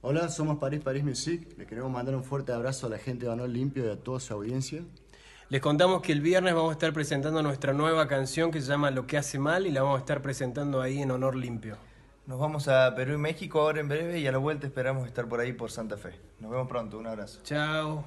Hola, somos París París Music. Le queremos mandar un fuerte abrazo a la gente de Honor Limpio y a toda su audiencia. Les contamos que el viernes vamos a estar presentando nuestra nueva canción que se llama Lo que hace mal y la vamos a estar presentando ahí en Honor Limpio. Nos vamos a Perú y México ahora en breve y a la vuelta esperamos estar por ahí por Santa Fe. Nos vemos pronto, un abrazo. Chao.